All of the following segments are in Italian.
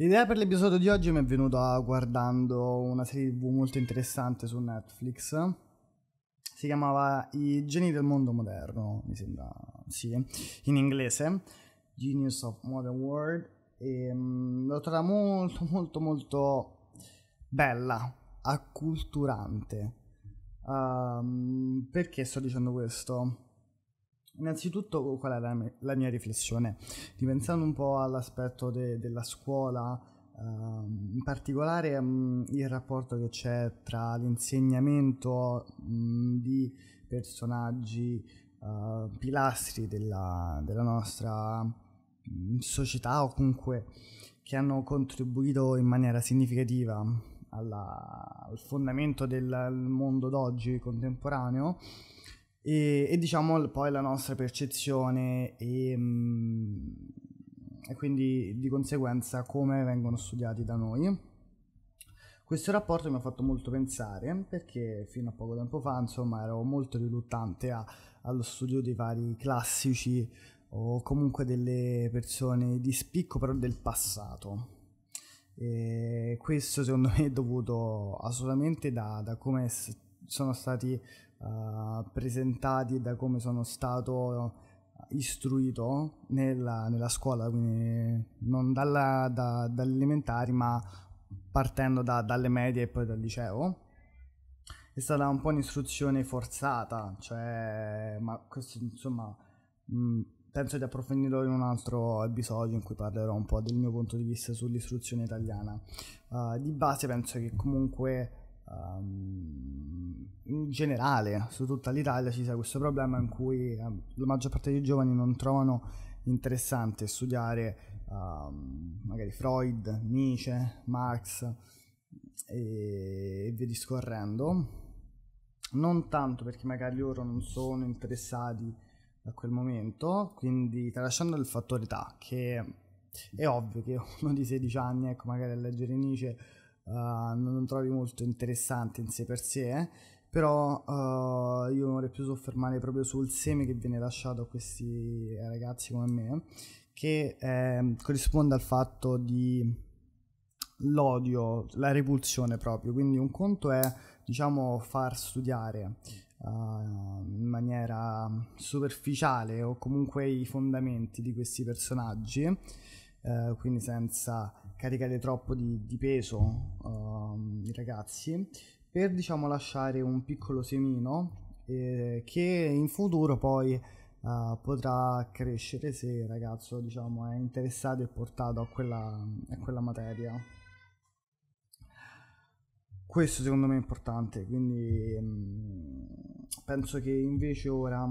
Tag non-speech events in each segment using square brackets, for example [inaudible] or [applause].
L'idea per l'episodio di oggi mi è venuta guardando una serie tv molto interessante su Netflix. Si chiamava I geni del mondo moderno, mi sembra, sì, in inglese. Genius of Modern World. E, mm, l'ho trovata molto, molto, molto bella, acculturante. Um, perché sto dicendo questo? Innanzitutto qual è la, la, mia riflessione? Ripensando un po' all'aspetto de, della scuola, ehm, in particolare mh, mm, il rapporto che c'è tra l'insegnamento mh, mm, di personaggi eh, pilastri della, della nostra mh, mm, società o comunque che hanno contribuito in maniera significativa alla, al fondamento del mondo d'oggi contemporaneo e, e diciamo poi la nostra percezione e, mm, e quindi di conseguenza come vengono studiati da noi. Questo rapporto mi ha fatto molto pensare perché fino a poco tempo fa insomma ero molto riluttante a, allo studio dei vari classici o comunque delle persone di spicco però del passato. E questo secondo me è dovuto assolutamente da, da come sono stati uh, presentati e da come sono stato eh, istruito nella, nella scuola, quindi non dalla, da, dalle elementari ma partendo da, dalle medie e poi dal liceo. È stata un po' un'istruzione forzata, cioè, ma questo insomma mh, mm, penso di approfondirlo in un altro episodio in cui parlerò un po' del mio punto di vista sull'istruzione italiana. Uh, di base penso che comunque um, in generale su tutta l'Italia ci sia questo problema in cui um, la maggior parte dei giovani non trovano interessante studiare um, magari Freud, Nietzsche, Marx e, e via discorrendo, non tanto perché magari loro non sono interessati a quel momento, quindi tralasciando il fattore età, che è ovvio che uno di 16 anni, ecco, magari a leggere Nietzsche uh, non trovi molto interessante in sé per sé, eh. però uh, io vorrei più soffermare proprio sul seme che viene lasciato a questi ragazzi come me, che eh, corrisponde al fatto di l'odio, la repulsione proprio, quindi un conto è diciamo far studiare uh, in maniera superficiale o comunque i fondamenti di questi personaggi, uh, quindi senza caricare troppo di, di peso uh, i ragazzi per diciamo lasciare un piccolo semino eh, che in futuro poi uh, potrà crescere se il ragazzo diciamo è interessato e portato a quella, a quella materia questo secondo me è importante quindi mh, mm, penso che invece ora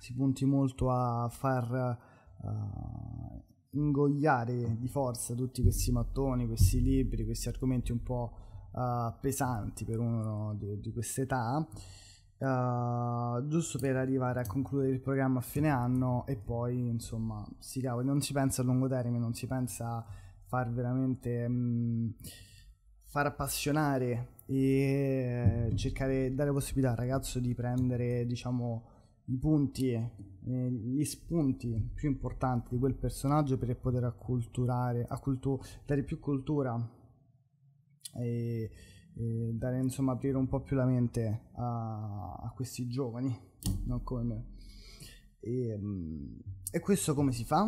si punti molto a far uh, ingoiare di forza tutti questi mattoni, questi libri, questi argomenti un po' uh, pesanti per uno di, di questa età, uh, eh, giusto per arrivare a concludere il programma a fine anno e poi insomma si cavoli, non si pensa a lungo termine, non si pensa a far veramente mh, mm, far appassionare e eh, cercare dare possibilità al ragazzo di prendere diciamo i punti, eh, gli spunti più importanti di quel personaggio per poter acculturare, accultu- dare più cultura e, e, dare, insomma, aprire un po' più la mente a, a questi giovani, non come me. E, mm, e questo come si fa?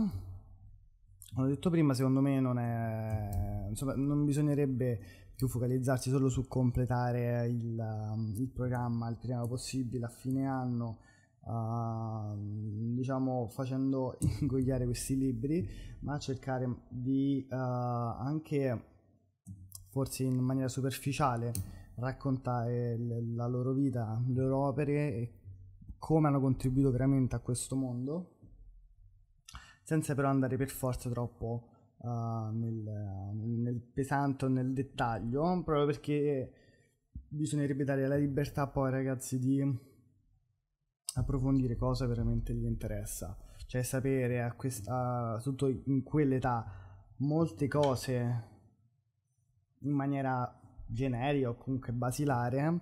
L'ho detto prima, secondo me non è... insomma, non bisognerebbe più focalizzarsi solo su completare il, il programma il prima possibile a fine anno, uh, diciamo facendo [laughs] ingoiare questi libri, ma cercare di uh, anche, forse in maniera superficiale, raccontare l- la loro vita, le loro opere e come hanno contribuito veramente a questo mondo, senza però andare per forza troppo Uh, nel, nel, pesante o nel dettaglio, proprio perché bisognerebbe dare la libertà poi ai ragazzi di approfondire cosa veramente gli interessa, cioè sapere a questa, tutto in quell'età molte cose in maniera generica o comunque basilare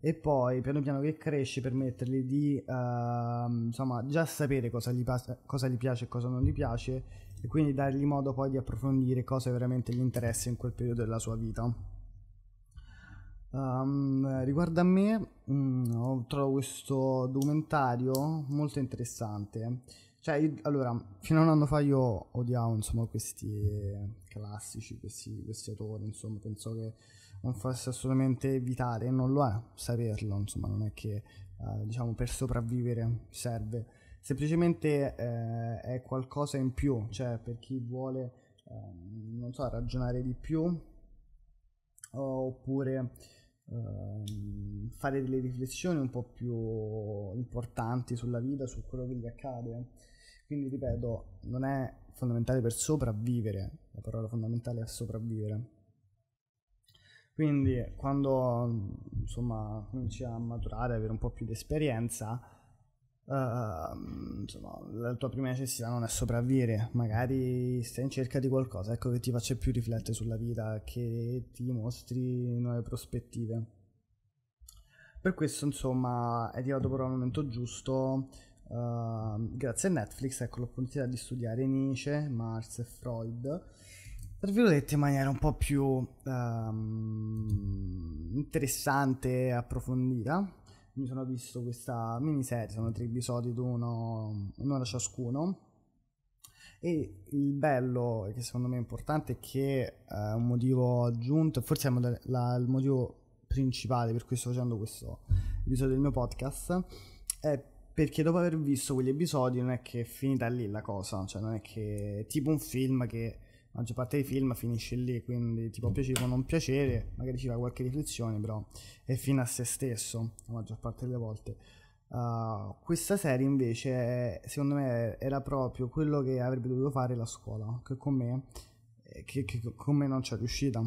e poi piano piano che cresce permettergli di uh, insomma già sapere cosa gli, pa- cosa gli piace e cosa non gli piace e quindi dargli modo poi di approfondire cosa veramente gli interessa in quel periodo della sua vita. Um, riguardo a me, mh, mm, ho questo documentario molto interessante. Cioè, io, allora, fino a un anno fa io odiavo, insomma, questi classici, questi, questi autori, insomma, penso che non fosse assolutamente vitale, non lo è saperlo, insomma, non è che, eh, diciamo, per sopravvivere serve. Semplicemente eh, è qualcosa in più, cioè, per chi vuole, eh, non so, ragionare di più, oppure Ehm, fare delle riflessioni un po' più importanti sulla vita, su quello che gli accade. Quindi ripeto, non è fondamentale per sopravvivere, la parola fondamentale è sopravvivere. Quindi quando insomma cominci a maturare, avere un po' più di esperienza, Uh, insomma, la tua prima necessità non è sopravvivere, magari stai in cerca di qualcosa ecco, che ti faccia più riflettere sulla vita, che ti mostri nuove prospettive. Per questo, insomma, è arrivato proprio al momento giusto. Uh, grazie a Netflix, ecco l'opportunità di studiare Nietzsche, Marx e Freud, tra virgolette in maniera un po' più um, interessante e approfondita mi sono visto questa miniserie, sono tre episodi d'uno, un'ora ciascuno. E il bello, che secondo me è importante, è che è eh, un motivo aggiunto, forse è il motivo principale per cui sto facendo questo episodio del mio podcast, è perché dopo aver visto quegli episodi non è che è finita lì la cosa, cioè non è che è tipo un film che la maggior parte dei film finisce lì, quindi ti può piacere o non piacere, magari ci va qualche riflessione, però è fine a se stesso la maggior parte delle volte. Uh, questa serie invece, secondo me, era proprio quello che avrebbe dovuto fare la scuola, che con me, eh, che, che con me non c'è riuscita,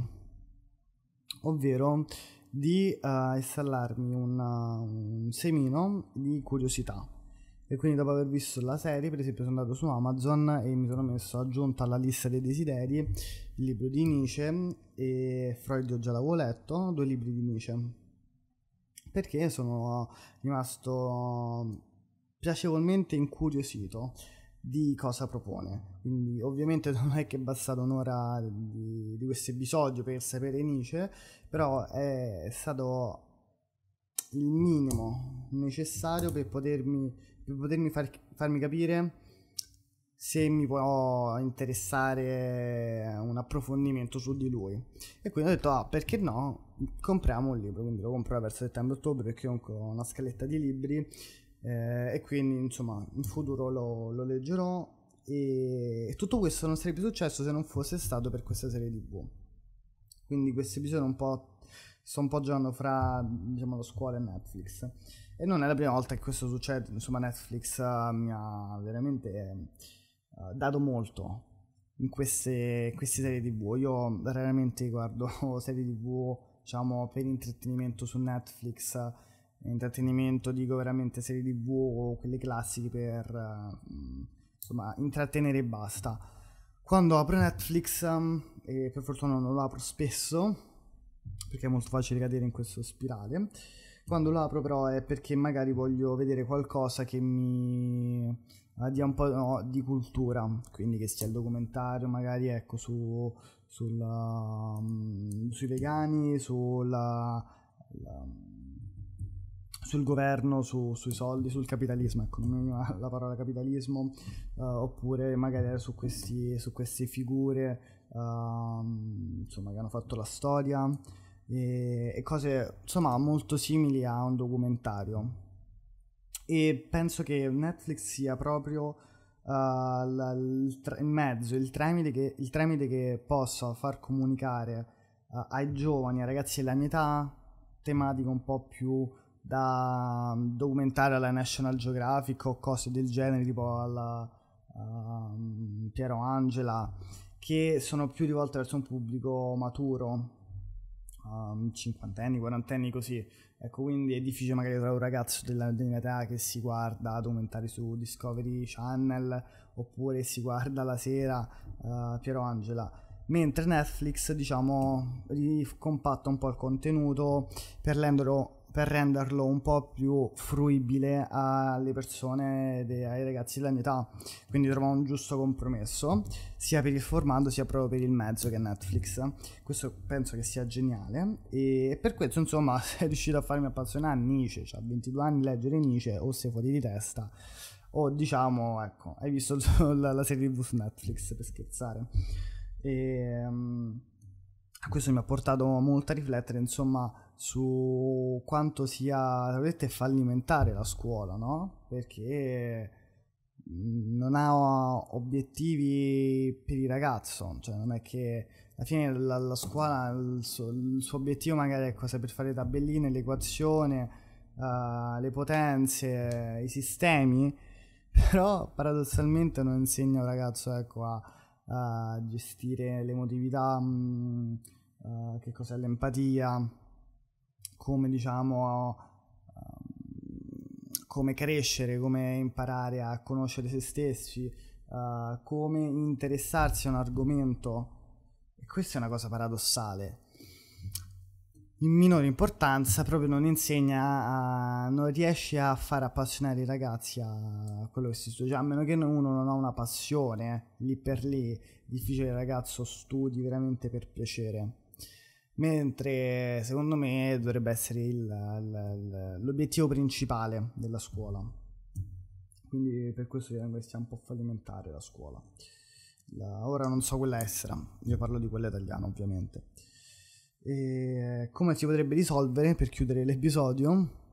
ovvero di uh, installarmi una, un semino di curiosità e quindi dopo aver visto la serie per esempio sono andato su Amazon e mi sono messo aggiunta alla lista dei desideri il libro di Nietzsche e Freud io già l'avevo letto, due libri di Nietzsche perché sono rimasto piacevolmente incuriosito di cosa propone. Quindi ovviamente [laughs] non è che è bastata un'ora di, di questo episodio per sapere Nietzsche, però è stato il minimo necessario per potermi per potermi far, farmi capire se mi può interessare un approfondimento su di lui. E quindi ho detto, ah, perché no? Compriamo un libro, quindi lo compro verso settembre-ottobre perché ho una scaletta di libri eh, e quindi insomma in futuro lo, lo leggerò e tutto questo non sarebbe successo se non fosse stato per questa serie tv quindi questo episodio un po' sto un po' giocando fra diciamo la scuola e Netflix e non è la prima volta che questo succede, insomma Netflix uh, mi ha veramente uh, dato molto in queste, queste, serie tv. Io raramente guardo [laughs] serie tv diciamo, per intrattenimento su Netflix, intrattenimento dico veramente serie tv o quelle classiche per eh, insomma, intrattenere e basta. Quando apro Netflix, um, e per fortuna non lo apro spesso, perché è molto facile cadere in questo spirale, quando lo apro però è perché magari voglio vedere qualcosa che mi eh, dia un po' no, di cultura, quindi che sia il documentario magari ecco, su, sulla, mm, sui vegani, sulla, la, sul governo, su, sui soldi, sul capitalismo, ecco, [laughs] la parola capitalismo, eh, oppure magari su, questi, su queste figure eh, insomma, che hanno fatto la storia e cose insomma molto simili a un documentario e penso che Netflix sia proprio uh, eh, la, il, tra- il, mezzo, il tramite, che, il tramite, che, possa far comunicare uh, ai giovani, ai ragazzi della mia età tematiche un po' più da documentare alla National Geographic o cose del genere tipo alla uh, Piero Angela che sono più rivolte verso un pubblico maturo um, cinquantenni, quarantenni così. Ecco, quindi è difficile magari trovare un ragazzo della, della mia età che si guarda documentari su Discovery Channel oppure si guarda la sera uh, Piero Angela. Mentre Netflix, diciamo, ricompatta un po' il contenuto per renderlo per renderlo un po' più fruibile alle persone, de- ai ragazzi della mia età. Quindi trovo un giusto compromesso, sia per il formato sia proprio per il mezzo che è Netflix. Questo penso che sia geniale e per questo insomma [laughs] è riuscito a farmi appassionare a Nietzsche, cioè a 22 anni leggere Nietzsche o sei fuori di testa o diciamo ecco hai visto [laughs] la, la serie tv su Netflix per scherzare e um, questo mi ha portato molto a riflettere insomma su quanto sia fallimentare la scuola, no? Perché mm, non ha obiettivi per il ragazzo, cioè non è che alla fine la, la scuola, il suo, il suo, obiettivo magari è cosa ecco, per fare le tabelline, l'equazione, uh, le potenze, i sistemi, [laughs] però paradossalmente non insegna al ragazzo ecco, a, a, gestire l'emotività, mh, mm, eh, uh, che cos'è l'empatia, come diciamo ehm, come crescere, come imparare a conoscere se stessi, uh, come interessarsi a un argomento. E questa è una cosa paradossale. In minore importanza proprio non insegna, a, non riesce a far appassionare i ragazzi a quello che si studia, cioè, a meno che uno non ha una passione, eh, lì per lì, difficile il ragazzo, studi veramente per piacere mentre secondo me dovrebbe essere il, il, l'obiettivo principale della scuola. Quindi per questo ritengo che sia un po' fallimentare la scuola. La, ora non so quella estera, io parlo di quella italiana ovviamente. E come si potrebbe risolvere per chiudere l'episodio?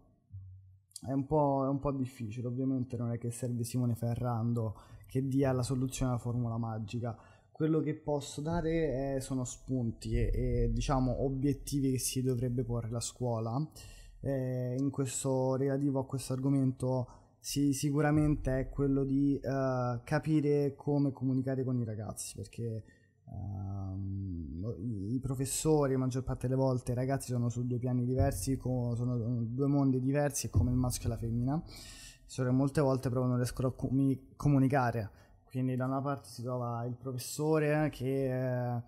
È un, è un po' difficile, ovviamente non è che serve Simone Ferrando che dia la soluzione alla formula magica quello che posso dare è, eh, sono spunti e, e, diciamo obiettivi che si dovrebbe porre la scuola. Eh, in questo relativo a questo argomento sì, sicuramente è quello di uh, capire come comunicare con i ragazzi perché uh, i professori, la maggior parte delle volte i ragazzi sono su due piani diversi, con, sono due mondi diversi come il maschio e la femmina, solo che molte volte proprio non riescono a com- comunicare quindi da una parte si trova il professore eh, che eh,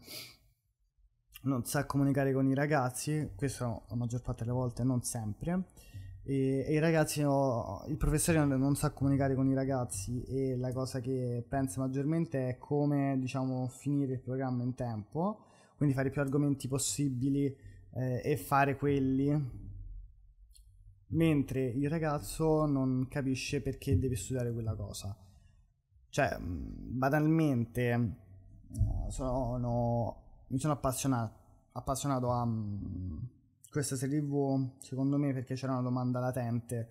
non sa comunicare con i ragazzi, questo la maggior parte delle volte non sempre, e, e i ragazzi, no, il professore non, non, sa comunicare con i ragazzi e la cosa che pensa maggiormente è come diciamo, finire il programma in tempo, quindi fare i più argomenti possibili eh, e fare quelli mentre il ragazzo non capisce perché deve studiare quella cosa. Cioè, mm, banalmente, mm, sono, mi sono appassionato, appassionato a mm, questa serie TV, secondo me, perché c'era una domanda latente.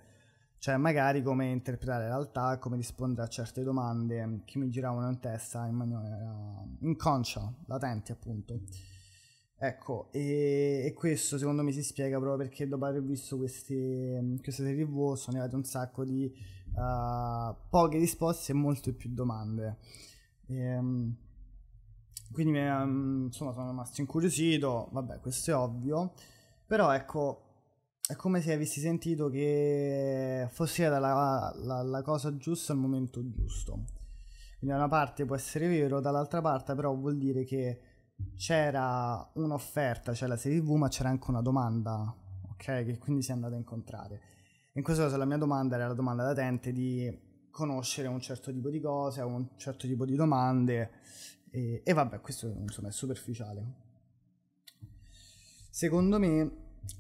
Cioè, magari come interpretare la realtà, come rispondere a certe domande che mi giravano in testa in maniera inconscia, latente appunto. Ecco, e, e, questo secondo me si spiega proprio perché dopo aver visto queste, queste serie TV sono arrivati un sacco di uh, poche risposte e molte più domande. E, um, quindi um, insomma sono rimasto incuriosito, vabbè questo è ovvio, però ecco è come se avessi sentito che fosse era la, la, la cosa giusta al momento giusto. Quindi da una parte può essere vero, dall'altra parte però vuol dire che c'era un'offerta, c'era la serie TV, ma c'era anche una domanda, ok? Che quindi si è andata a incontrare. In questo caso la mia domanda era la domanda latente di conoscere un certo tipo di cose, un certo tipo di domande e, e vabbè, questo insomma è superficiale. Secondo me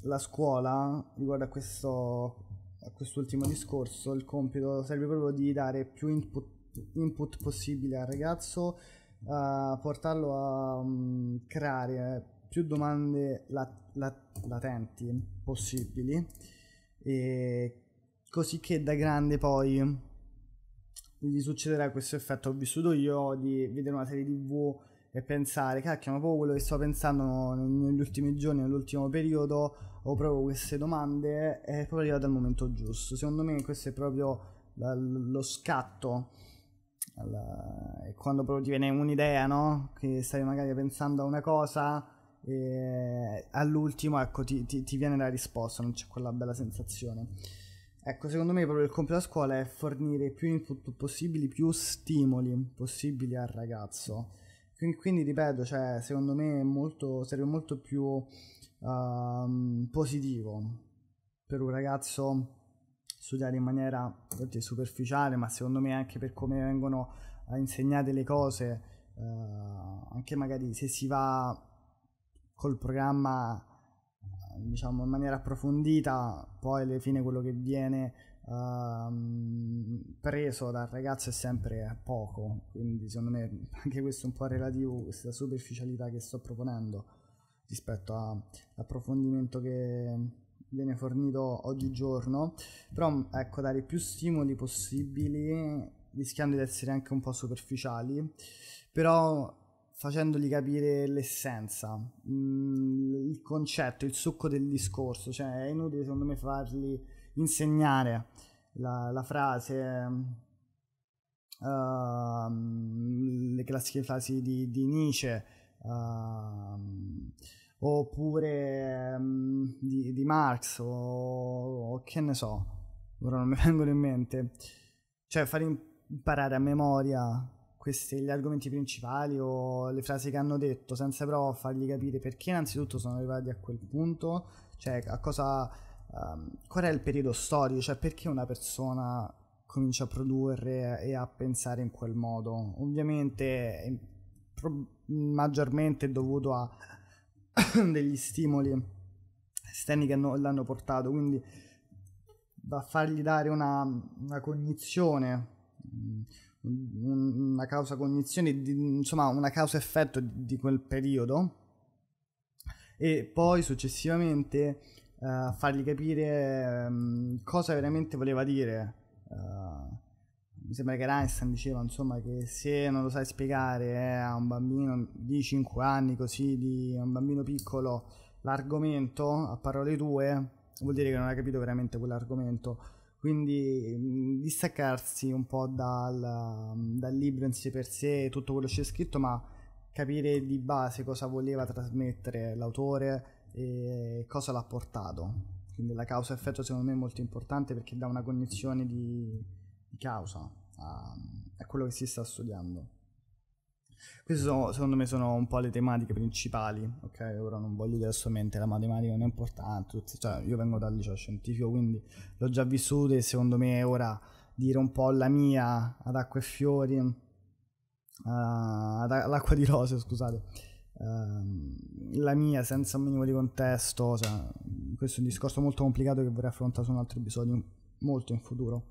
la scuola, riguardo a, questo, a quest'ultimo discorso, il compito serve proprio di dare più input, input possibile al ragazzo, uh, portarlo a um, creare più domande lat- lat- latenti possibili e così che da grande poi gli succederà questo effetto ho vissuto io di vedere una serie tv e pensare cacchio ma proprio quello che sto pensando negli ultimi giorni nell'ultimo periodo ho proprio queste domande è proprio arrivato al momento giusto secondo me questo è proprio lo scatto alla, quando proprio ti viene un'idea no? che stai magari pensando a una cosa e all'ultimo ecco, ti, ti, ti, viene la risposta, non c'è quella bella sensazione. Ecco, secondo me proprio il compito a scuola è fornire più input possibili, più stimoli possibili al ragazzo. Quindi, quindi ripeto, cioè, secondo me molto, sarebbe molto più uh, positivo per un ragazzo studiare in maniera superficiale, ma secondo me anche per come vengono eh, insegnate le cose, uh, anche magari se si va col programma eh, diciamo in maniera approfondita, poi alla fine quello che viene uh, preso dal ragazzo è sempre poco, quindi secondo me [laughs] anche questo è un po' relativo, questa superficialità che sto proponendo rispetto all'approfondimento che viene fornito oggigiorno, però ecco dare più stimoli possibili rischiando di essere anche un po' superficiali, però facendogli capire l'essenza, mh, mm, il concetto, il succo del discorso, cioè è inutile secondo me fargli insegnare la, la frase, uh, le classiche frasi di, di Nietzsche, uh, oppure um, di, di, Marx, o, o, che ne so, ora non mi [laughs] vengono in mente, cioè far imparare a memoria questi gli argomenti principali o le frasi che hanno detto senza però fargli capire perché innanzitutto sono arrivati a quel punto, cioè a cosa, um, qual è il periodo storico, cioè perché una persona comincia a produrre e a pensare in quel modo. Ovviamente ehm, pro- maggiormente dovuto a [coughs] degli stimoli esterni che hanno, l'hanno portato, quindi va a fargli dare una, una cognizione mm, una causa cognizione, di, insomma una causa effetto di, di, quel periodo e poi successivamente uh, fargli capire um, cosa veramente voleva dire. Uh, mi sembra che Einstein diceva insomma che se non lo sai spiegare eh, a un bambino di 5 anni così, di un bambino piccolo, l'argomento a parole tue vuol dire che non hai capito veramente quell'argomento quindi mm, distaccarsi un po' dal, mm, dal, libro in sé per sé, tutto quello che c'è scritto, ma capire di base cosa voleva trasmettere l'autore e cosa l'ha portato. Quindi la causa-effetto secondo me è molto importante perché dà una cognizione di, di causa a, a quello che si sta studiando. Queste sono, secondo me sono un po' le tematiche principali, ok? Ora non voglio dire assolutamente la matematica non è importante, cioè io vengo dal liceo scientifico quindi l'ho già vissuta e secondo me ora dire un po' la mia ad acqua e fiori, uh, eh, all'acqua di rose scusate, uh, la mia senza un minimo di contesto, cioè, questo è un discorso molto complicato che vorrei affrontare su un altro episodio molto in futuro.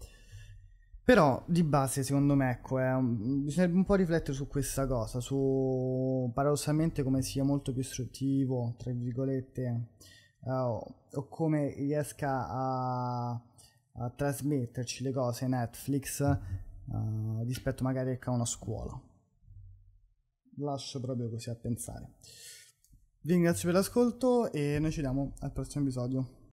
Però di base, secondo me, ecco, eh, bisognerebbe un po' riflettere su questa cosa, su paradossalmente come sia molto più istruttivo, tra virgolette, eh, o come riesca a, a, trasmetterci le cose Netflix eh, rispetto magari ecco, a una scuola. Lascio proprio così a pensare. Vi ringrazio per l'ascolto e noi ci vediamo al prossimo episodio.